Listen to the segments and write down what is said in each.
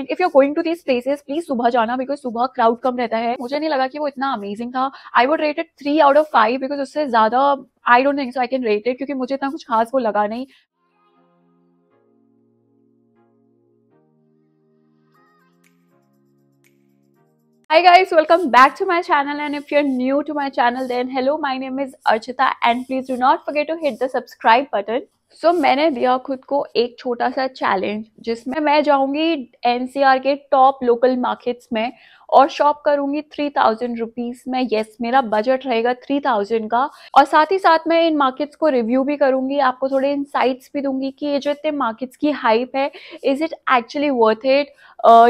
And if you're going to these places please सुबह जाना because सुबह क्राउड कम रहता है मुझे नहीं लगा कि वो इतना अमेजिंग था I would rate it three out of five because उससे ज्यादा I don't think so I can rate it क्योंकि मुझे इतना कुछ खास वो लगा नहीं Hi guys, welcome back to my channel and if you're new to my channel then hello, my name is Archita and please do not forget to hit the subscribe button. So so, मैंने दिया खुद को एक छोटा सा challenge जिसमें मैं जाऊंगी एनसीआर के टॉप लोकल मार्केट्स में और शॉप करूंगी थ्री थाउजेंड रुपीज में येस मेरा बजट रहेगा थ्री थाउजेंड का और साथ ही साथ मैं इन मार्केट्स को रिव्यू भी करूंगी आपको थोड़े इंसाइट्स भी दूंगी कि ये जो इतने मार्केट्स की हाइप है is it actually worth it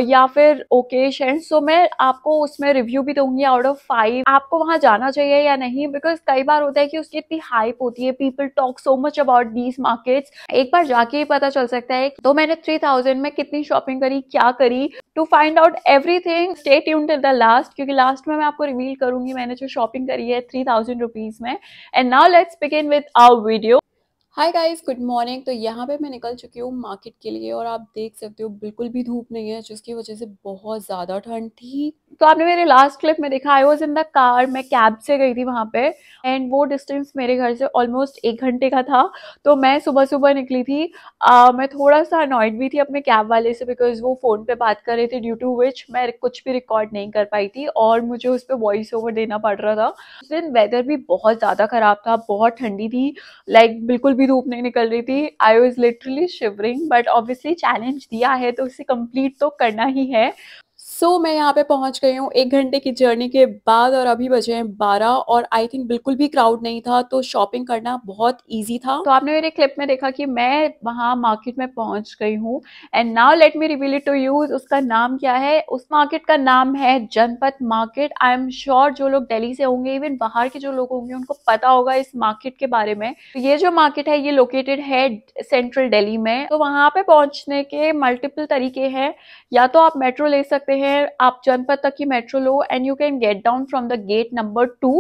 या फिर ओकेशन सो मैं आपको उसमें रिव्यू भी दूंगी आउट ऑफ फाइव आपको वहां जाना चाहिए या नहीं बिकॉज कई बार होता है कि उसकी इतनी हाइप होती है people talk so much about these markets एक बार जाके ही पता चल सकता है तो मैंने थ्री थाउजेंड में कितनी शॉपिंग करी क्या करी to find out everything stay tuned till the last क्योंकि लास्ट में मैं आपको रिवील करूंगी मैंने जो शॉपिंग करी है थ्री थाउजेंड रुपीज़ में and now let's begin with our video hi guys good morning तो यहाँ पे मैं निकल चुकी हूँ मार्केट के लिए और आप देख सकते हो बिल्कुल भी धूप नहीं है जिसकी वजह से बहुत ज़्यादा ठंड थी तो आपने मेरे लास्ट क्लिप में देखा I was in the car मैं कैब से गई थी वहाँ पे एंड वो डिस्टेंस मेरे घर से ऑलमोस्ट एक घंटे का था तो मैं सुबह सुबह निकली थी आ, मैं थोड़ा सा अनॉयड भी थी अपने कैब वाले से बिकॉज वो फ़ोन पे बात कर रहे थे ड्यू टू विच मैं कुछ भी रिकॉर्ड नहीं कर पाई थी और मुझे उस पर वॉइस ओवर देना पड़ रहा था उस दिन वेदर भी बहुत ज़्यादा ख़राब था बहुत ठंडी थी लाइक like, बिल्कुल भी धूप नहीं निकल रही थी I was literally shivering but obviously challenge दिया है तो उसे कंप्लीट तो करना ही है सो so, मैं यहाँ पे पहुंच गई हूँ एक घंटे की जर्नी के बाद और अभी बजे हैं बारह और आई थिंक बिल्कुल भी क्राउड नहीं था तो शॉपिंग करना बहुत ईजी था तो आपने मेरे क्लिप में देखा कि मैं वहाँ मार्केट में पहुंच गई हूँ and now let me reveal it to you उसका नाम क्या है उस मार्केट का नाम है जनपद मार्केट आई एम श्योर जो लोग दिल्ली से होंगे इवन बाहर के जो लोग होंगे उनको पता होगा इस मार्केट के बारे में तो ये जो मार्केट है ये लोकेटेड है सेंट्रल दिल्ली में तो वहाँ पे पहुँचने के मल्टीपल तरीके हैं या तो आप मेट्रो ले सकते हैं है आप जनपद तक की मेट्रो लो and you can get down from the gate number two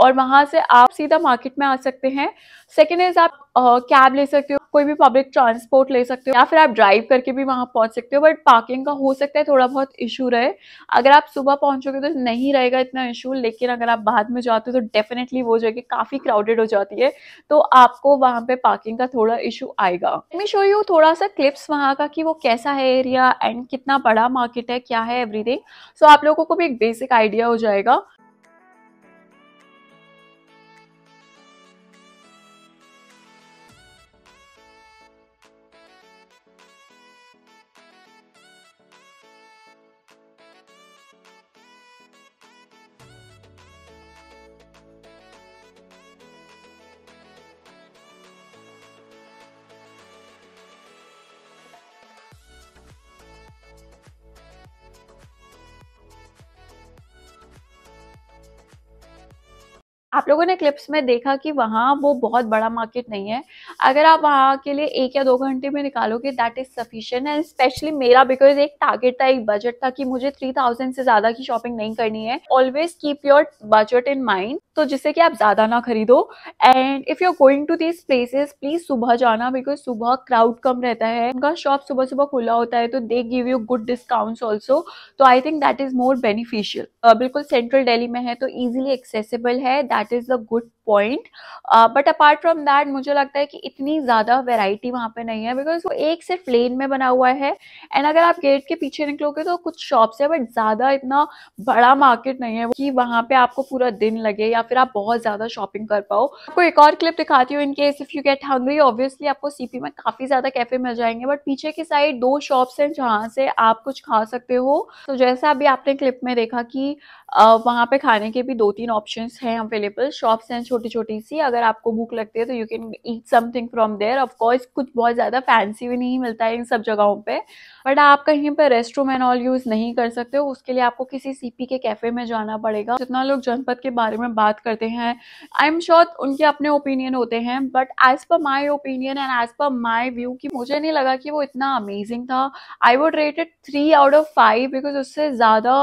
और वहां से आप सीधा मार्केट में आ सकते हैं सेकेंड इज़ आप कैब ले सकते हो कोई भी पब्लिक ट्रांसपोर्ट ले सकते हो या फिर आप ड्राइव करके भी वहां पहुंच सकते हो बट पार्किंग का हो सकता है थोड़ा बहुत इशू रहे अगर आप सुबह पहुंचोगे तो नहीं रहेगा इतना इशू लेकिन अगर आप बाद में जाते हो तो डेफिनेटली वो जगह काफ़ी क्राउडेड हो जाती है तो आपको वहां पे पार्किंग का थोड़ा इशू आएगा मी शो यू थोड़ा सा क्लिप्स वहाँ का कि वो कैसा है एरिया एंड कितना बड़ा मार्केट है क्या है एवरीथिंग सो so आप लोगों को भी एक बेसिक आइडिया हो जाएगा आप लोगों ने क्लिप्स में देखा कि वहाँ वो बहुत बड़ा मार्केट नहीं है अगर आप वहाँ के लिए एक या दो घंटे में निकालोगे that is sufficient and especially मेरा बिकॉज एक टारगेट था एक बजट था कि मुझे थ्री थाउजेंड से ज़्यादा की शॉपिंग नहीं करनी है always keep your budget in mind तो जिससे कि आप ज़्यादा ना खरीदो and if you are going to these places please सुबह जाना बिकॉज सुबह क्राउड कम रहता है उनका शॉप सुबह सुबह खुला होता है तो they give you good discount also तो I think that is more beneficial बिल्कुल सेंट्रल डेली में है तो ईजिली एक्सेसिबल है that is the good point but apart from that मुझे लगता है कि इतनी ज़्यादा वेराइटी वहाँ पे नहीं है बिकॉज वो एक सिर्फ लेन में बना हुआ है एंड अगर आप गेट के पीछे निकलोगे तो कुछ शॉप्स है बट ज़्यादा इतना बड़ा मार्केट नहीं है कि वहाँ पे आपको पूरा दिन लगे या फिर आप बहुत ज़्यादा शॉपिंग कर पाओ आपको एक और क्लिप दिखाती हूँ in case if you get hungry obviously आपको सीपी में काफ़ी ज़्यादा कैफे मिल जाएंगे बट पीछे की साइड दो शॉप्स हैं जहाँ से आप कुछ खा सकते हो तो जैसा अभी आपने क्लिप में देखा कि uh, वहाँ पे खाने के भी दो तीन ऑप्शंस हैं अवेलेबल शॉप्स हैं छोटी छोटी सी अगर आपको भूख लगती है तो you can eat something from there course कुछ बहुत ज़्यादा फैंसी भी नहीं मिलता है इन सब जगहों पे बट आप कहीं पर रेस्ट एंड ऑल यूज़ नहीं कर सकते हो उसके लिए आपको किसी सीपी के कैफ़े में जाना पड़ेगा जितना लोग जनपद के बारे में बात करते हैं आई एम श्योर उनके अपने ओपिनियन होते हैं but as per my opinion and as per my view कि मुझे नहीं लगा कि वो इतना अमेजिंग था I would it three out of five because उससे ज़्यादा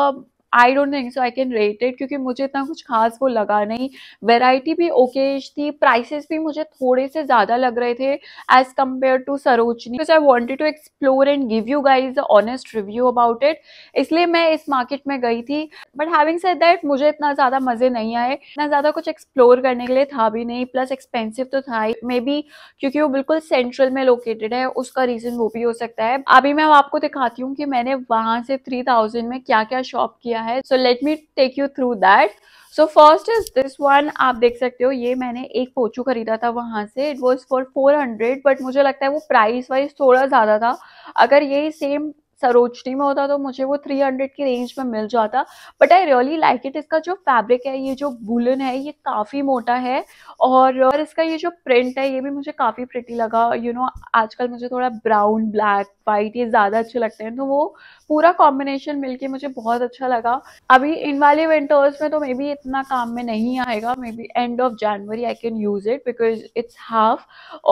I don't think so I can rate it क्योंकि मुझे इतना कुछ खास वो लगा नहीं वेराइटी भी ओकेज थी प्राइसेस भी मुझे थोड़े से ज़्यादा लग रहे थे as compare to Sarojini because I wanted to explore and give you guys honest review about it इसलिए मैं इस मार्केट में गई थी बट हैविंग सेड दैट मुझे इतना ज़्यादा मज़े नहीं आए इतना ज़्यादा कुछ एक्सप्लोर करने के लिए था भी नहीं प्लस एक्सपेंसिव तो था ही मे बी क्योंकि वो बिल्कुल सेंट्रल में लोकेटेड है उसका रीज़न वो भी हो सकता है अभी मैं आपको दिखाती हूँ कि मैंने वहां से थ्री थाउजेंड में क्या क्या शॉप किया है so let me take you through that so first is this one आप देख सकते हो ये मैंने एक पोचू खरीदा था वहाँ से it was for four hundred but मुझे लगता है वो प्राइस वाइज थोड़ा ज़्यादा था अगर ये सेम सरोजनी में होता तो मुझे वो 300 की रेंज में मिल जाता but I really like it इसका जो फैब्रिक है ये जो बुलन है ये काफ़ी मोटा है और इसका ये जो प्रिंट है ये भी मुझे काफ़ी प्रिटी लगा यू you नो know, आजकल मुझे थोड़ा ब्राउन ब्लैक वाइट ये ज़्यादा अच्छे लगते हैं तो वो पूरा कॉम्बिनेशन मिलके मुझे बहुत अच्छा लगा अभी इन वाले विंटर्स में तो मे बी इतना काम में नहीं आएगा maybe end of January I can use it because it's half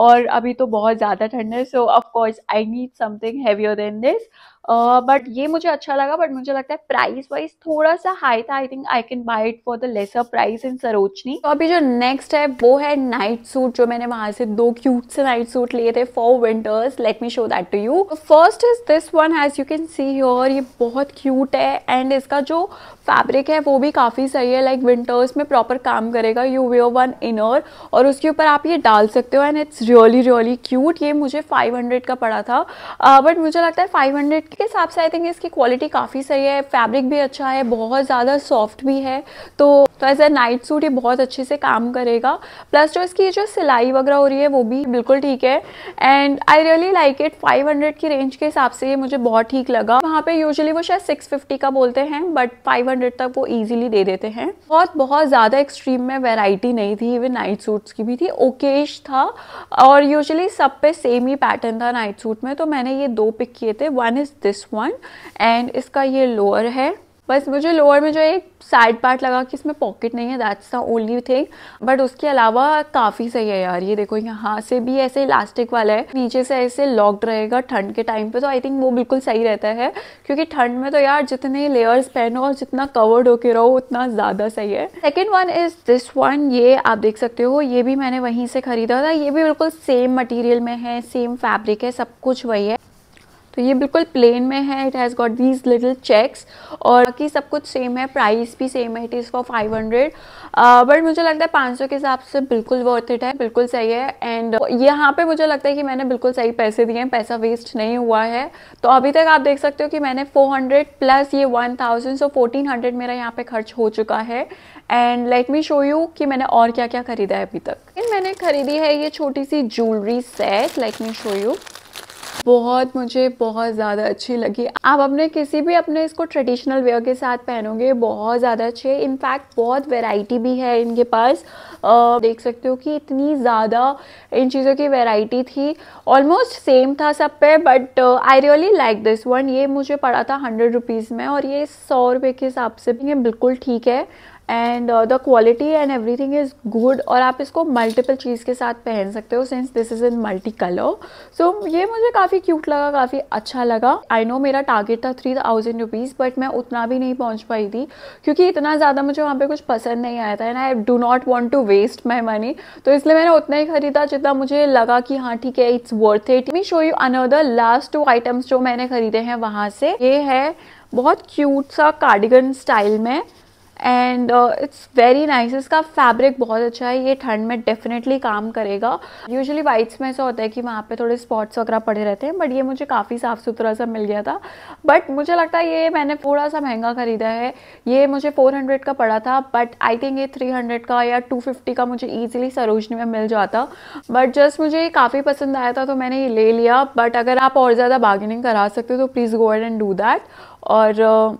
और अभी तो बहुत ज़्यादा ठंड है so of course I need something heavier than this but ये मुझे अच्छा लगा बट मुझे लगता है प्राइस वाइज थोड़ा सा हाई था I think I can buy it for the lesser price in Sarojini तो अभी जो नेक्स्ट है वो है नाइट सूट जो मैंने वहां से दो क्यूट से नाइट सूट लिए थे for winters let me show that to you first is this one has you can see your ये बहुत क्यूट है एंड इसका जो फैब्रिक है वो भी काफ़ी सही है लाइक like विंटर्स में प्रॉपर काम करेगा यू वेयर वन इनर और उसके ऊपर आप ये डाल सकते हो and it's really really cute ये मुझे 500 का पड़ा था बट uh, मुझे लगता है 500 के हिसाब से आई थिंक इसकी क्वालिटी काफ़ी सही है फैब्रिक भी अच्छा है बहुत ज़्यादा सॉफ्ट भी है तो तो एज ए नाइट सूट ये बहुत अच्छे से काम करेगा प्लस जो इसकी जो सिलाई वगैरह हो रही है वो भी बिल्कुल ठीक है and I really like it 500 की रेंज के हिसाब से ये मुझे बहुत ठीक लगा वहाँ पे यूजुअली वो शायद 650 का बोलते हैं बट 500 तक वो इजीली दे देते हैं बहुत बहुत ज़्यादा एक्सट्रीम में वेराइटी नहीं थी इवन नाइट सूट्स की भी थी ओकेज था और यूजली सब पे सेम ही पैटर्न था नाइट सूट में तो मैंने ये दो पिक किए थे one is this one and इसका ये लोअर है बस मुझे लोअर में जो एक साइड पार्ट लगा कि इसमें पॉकेट नहीं है that's the only thing but उसके अलावा काफ़ी सही है यार ये देखो यहाँ से भी ऐसे इलास्टिक वाला है नीचे से ऐसे लॉक्ड रहेगा ठंड के टाइम पे तो आई थिंक वो बिल्कुल सही रहता है क्योंकि ठंड में तो यार जितने लेयर्स पहनो और जितना कवर्ड होके रहो उतना ज़्यादा सही है second one is this one ये आप देख सकते हो ये भी मैंने वहीं से ख़रीदा था ये भी बिल्कुल सेम मटीरियल में है सेम फैब्रिक है सब कुछ वही है तो ये बिल्कुल प्लेन में है it has got these little checks और बाकी सब कुछ सेम है प्राइस भी सेम है it is for five hundred but मुझे लगता है पाँच सौ के हिसाब से बिल्कुल वर्थ इट है बिल्कुल सही है एंड यहाँ पे मुझे लगता है कि मैंने बिल्कुल सही पैसे दिए हैं पैसा वेस्ट नहीं हुआ है तो अभी तक आप देख सकते हो कि मैंने फोर हंड्रेड प्लस ये one thousand so fourteen hundred मेरा यहाँ पे खर्च हो चुका है and let me show you कि मैंने और क्या क्या खरीदा है अभी तक मैंने खरीदी है ये छोटी सी jewellery set let me show you बहुत मुझे बहुत ज़्यादा अच्छी लगी आप अपने किसी भी अपने इसको ट्रेडिशनल वेयर के साथ पहनोगे बहुत ज़्यादा अच्छे इनफैक्ट बहुत वेराइटी भी है इनके पास आ, देख सकते हो कि इतनी ज़्यादा इन चीज़ों की वेराइटी थी ऑलमोस्ट सेम था सब पे but I really like this one ये मुझे पड़ा था हंड्रेड रुपीज़ में और ये सौ रुपये के हिसाब से भी ये बिल्कुल ठीक है and the quality and everything is good और आप इसको मल्टीपल चीज़ के साथ पहन सकते हो since this is in multi colour so ये मुझे काफ़ी क्यूट लगा काफ़ी अच्छा लगा आई नो मेरा टारगेट था थ्री थाउजेंड रुपीज़ बट मैं उतना भी नहीं पहुँच पाई थी क्योंकि इतना ज़्यादा मुझे वहाँ पर कुछ पसंद नहीं आया था and I do not want to waste my money तो इसलिए मैंने उतना ही खरीदा जितना मुझे लगा कि हाँ ठीक है it's worth it me show you another last two items जो मैंने खरीदे हैं वहाँ से ये है बहुत क्यूट सा कार्डिगन स्टाइल में एंड इट्स वेरी नाइस इसका फैब्रिक बहुत अच्छा है ये ठंड में डेफिनेटली काम करेगा यूजली वाइट्स में ऐसा होता है कि वहाँ पे थोड़े स्पॉट्स वगैरह पड़े रहते हैं बट ये मुझे काफ़ी साफ़ सुथरा सा मिल गया था बट मुझे लगता है ये मैंने थोड़ा सा महंगा ख़रीदा है ये मुझे 400 का पड़ा था बट आई थिंक ये 300 का या 250 का मुझे ईजिली सरोजनी में मिल जाता बट जस्ट मुझे ये काफ़ी पसंद आया था तो मैंने ये ले लिया बट अगर आप और ज़्यादा बार्गेनिंग करा सकते हो तो please go ahead and do that और uh,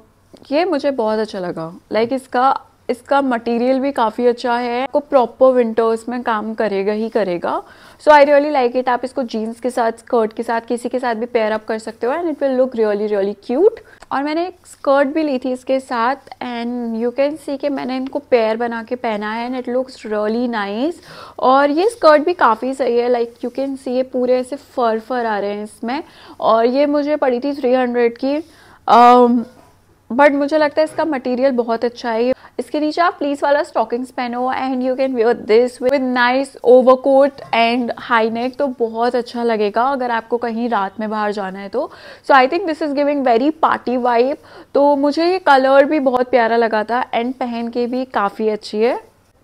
ये मुझे बहुत अच्छा लगा लाइक like इसका इसका मटेरियल भी काफ़ी अच्छा है आपको प्रॉपर विंटर्स में काम करेगा ही करेगा so I really like it आप इसको जीन्स के साथ स्कर्ट के साथ किसी के साथ भी पेयर अप कर सकते हो and it will look really really cute और मैंने एक स्कर्ट भी ली थी इसके साथ एंड यू कैन सी कि मैंने इनको पेयर बना के पहना है and it looks really nice और ये स्कर्ट भी काफ़ी सही है लाइक यू कैन सी ये पूरे ऐसे फर फर आ रहे हैं इसमें और ये मुझे पड़ी थी थ्री हंड्रेड की um, बट मुझे लगता है इसका मटेरियल बहुत अच्छा है इसके नीचे आप प्लीज वाला स्टॉकिंग्स पहनो and you can wear this with nice overcoat and high neck तो बहुत अच्छा लगेगा अगर आपको कहीं रात में बाहर जाना है तो so I think this is giving very party vibe तो मुझे ये कलर भी बहुत प्यारा लगा था एंड पहन के भी काफ़ी अच्छी है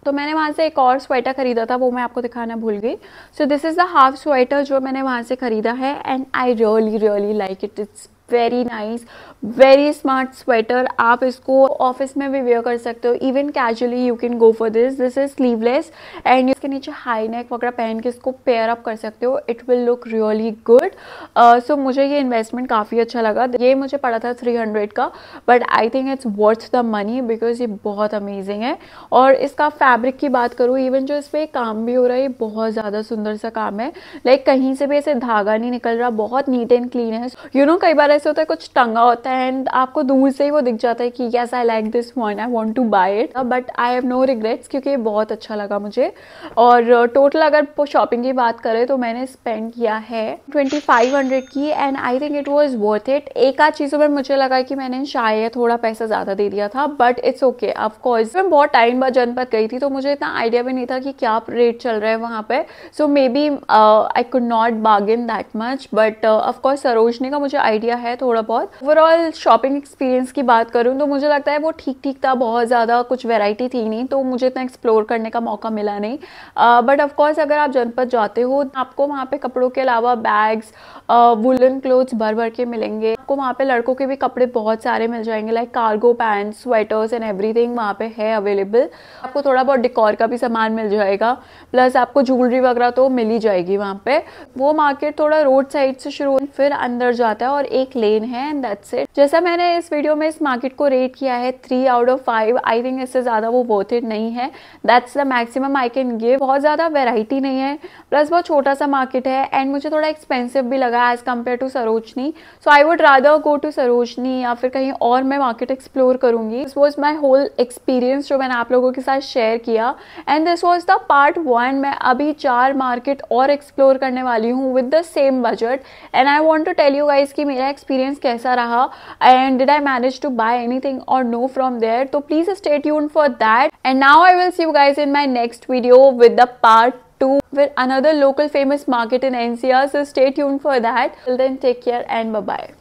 तो मैंने वहाँ से एक और स्वेटर ख़रीदा था वो मैं आपको दिखाना भूल गई so this is the half sweater जो मैंने वहाँ से ख़रीदा है and I really really like it it's very nice very smart sweater आप इसको ऑफिस में भी वेयर कर सकते हो even casually you can go for this this is sleeveless and इसके नीचे हाई नेक वगैरह पहन के इसको पेयर अप कर सकते हो it will look really good so मुझे ये इन्वेस्टमेंट काफ़ी अच्छा लगा ये मुझे पड़ा था थ्री हंड्रेड का but I think it's worth the money because ये बहुत अमेजिंग है और इसका फैब्रिक की बात करूँ इवन जो इस पर काम भी हो रहा है ये बहुत ज़्यादा सुंदर सा काम है लाइक like, कहीं से भी ऐसे धागा नहीं निकल रहा बहुत नीट एंड क्लीन है यू नो कई बार ऐसे होता है कुछ टंगा होता है एंड आपको दूर से ही वो दिख जाता है कि yes I like this one I want to buy it but I have no regrets क्योंकि बहुत अच्छा लगा मुझे और टोटल uh, अगर शॉपिंग की बात करें तो मैंने स्पेंड किया है ट्वेंटी फाइव हंड्रेड की and I think it was worth it एक आध चीज़ों पर मुझे लगा कि मैंने शायद थोड़ा पैसा ज़्यादा दे दिया था बट इट्स ओके ऑफकोर्स मैं बहुत टाइम बाद जनपद गई थी तो मुझे इतना आइडिया भी नहीं था कि क्या रेट चल रहा है वहाँ पर so maybe I could not bargain that much but of course Sarojini का मुझे आइडिया है है थोड़ा बहुत ओवरऑल शॉपिंग एक्सपीरियंस की बात करूँ तो मुझे लगता है वो ठीक ठीक था बहुत ज़्यादा कुछ वेराइटी थी नहीं तो मुझे इतना एक्सप्लोर करने का मौका मिला नहीं बट ऑफकोर्स अगर आप जनपद जाते हो आपको वहाँ पर कपड़ों के अलावा बैग्स वुलन क्लोथ्स भर भर के मिलेंगे आपको वहाँ पर लड़कों के भी कपड़े बहुत सारे मिल जाएंगे like cargo pants sweaters and everything वहाँ पर है अवेलेबल आपको थोड़ा बहुत डिकॉर का भी सामान मिल जाएगा प्लस आपको ज्वेलरी वगैरह तो मिल ही जाएगी वहाँ पे वो मार्केट थोड़ा रोड साइड से शुरू फिर अंदर जाता है और एक एक लेन है एंड दैट्स इट जैसा मैंने इस वीडियो में इस मार्केट को रेट किया है three out of five I think इससे ज़्यादा वो वर्थ इट नहीं है that's the maximum I can give बहुत ज़्यादा वेराइटी नहीं है प्लस बहुत छोटा सा मार्केट है एंड मुझे थोड़ा एक्सपेंसिव भी लगा as compare to Sarojini so I would rather go to Sarojini या फिर कहीं और मैं मार्केट एक्सप्लोर करूंगी this was my whole experience जो मैंने आप लोगों के साथ शेयर किया and this was the part one मैं अभी चार मार्केट और एक्सप्लोर करने वाली हूँ with the same budget and I want to tell you guys की मेरा एक्सपीरियंस कैसा रहा and did I manage to buy anything और नो फ्रॉम देयर तो please stay tune for that and now I will see you guys in my next video with the part two with another local famous market in NCR. So stay tuned for that. Till then, take care and bye bye.